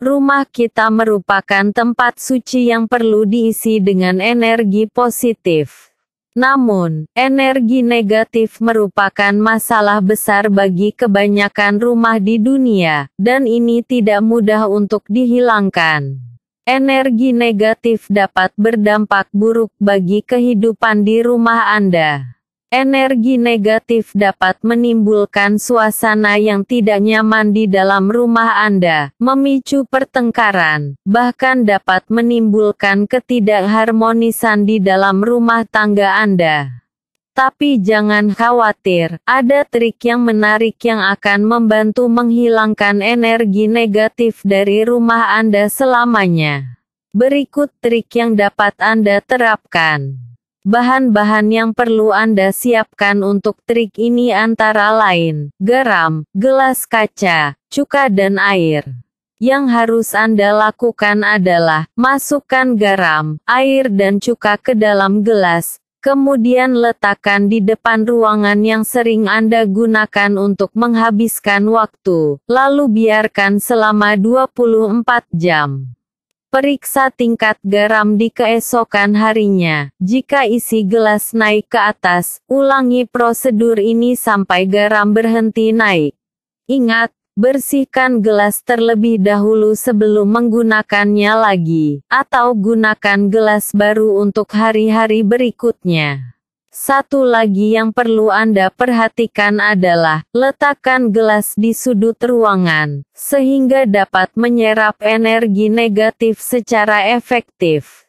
Rumah kita merupakan tempat suci yang perlu diisi dengan energi positif. Namun, energi negatif merupakan masalah besar bagi kebanyakan rumah di dunia, dan ini tidak mudah untuk dihilangkan. Energi negatif dapat berdampak buruk bagi kehidupan di rumah Anda. Energi negatif dapat menimbulkan suasana yang tidak nyaman di dalam rumah Anda, memicu pertengkaran, bahkan dapat menimbulkan ketidakharmonisan di dalam rumah tangga Anda. Tapi jangan khawatir, ada trik yang menarik yang akan membantu menghilangkan energi negatif dari rumah Anda selamanya. Berikut trik yang dapat Anda terapkan. Bahan-bahan yang perlu Anda siapkan untuk trik ini antara lain garam, gelas kaca, cuka dan air. Yang harus Anda lakukan adalah masukkan garam, air dan cuka ke dalam gelas, kemudian letakkan di depan ruangan yang sering Anda gunakan untuk menghabiskan waktu, lalu biarkan selama 24 jam. Periksa tingkat garam di keesokan harinya. Jika isi gelas naik ke atas, ulangi prosedur ini sampai garam berhenti naik. Ingat, bersihkan gelas terlebih dahulu sebelum menggunakannya lagi, atau gunakan gelas baru untuk hari-hari berikutnya. Satu lagi yang perlu Anda perhatikan adalah letakkan gelas di sudut ruangan, sehingga dapat menyerap energi negatif secara efektif.